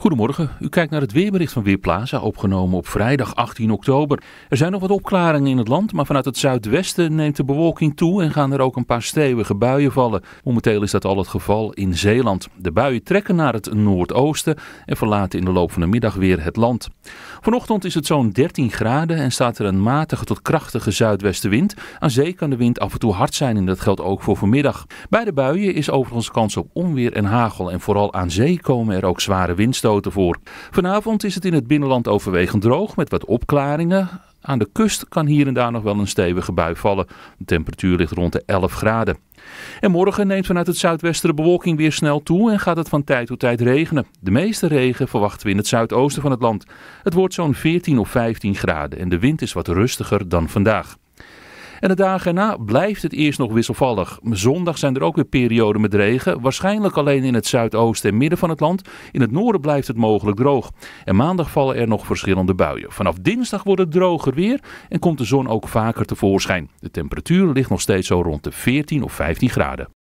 Goedemorgen, u kijkt naar het weerbericht van Weerplaza, opgenomen op vrijdag 18 oktober. Er zijn nog wat opklaringen in het land, maar vanuit het zuidwesten neemt de bewolking toe en gaan er ook een paar stevige buien vallen. Momenteel is dat al het geval in Zeeland. De buien trekken naar het noordoosten en verlaten in de loop van de middag weer het land. Vanochtend is het zo'n 13 graden en staat er een matige tot krachtige zuidwestenwind. Aan zee kan de wind af en toe hard zijn en dat geldt ook voor vanmiddag. Bij de buien is overigens kans op onweer en hagel en vooral aan zee komen er ook zware windstoten Vanavond is het in het binnenland overwegend droog met wat opklaringen. Aan de kust kan hier en daar nog wel een stevige bui vallen. De temperatuur ligt rond de 11 graden. En morgen neemt vanuit het zuidwesten de bewolking weer snel toe en gaat het van tijd tot tijd regenen. De meeste regen verwachten we in het zuidoosten van het land. Het wordt zo'n 14 of 15 graden en de wind is wat rustiger dan vandaag. En de dagen erna blijft het eerst nog wisselvallig. Zondag zijn er ook weer perioden met regen, waarschijnlijk alleen in het zuidoosten en midden van het land. In het noorden blijft het mogelijk droog. En maandag vallen er nog verschillende buien. Vanaf dinsdag wordt het droger weer en komt de zon ook vaker tevoorschijn. De temperatuur ligt nog steeds zo rond de 14 of 15 graden.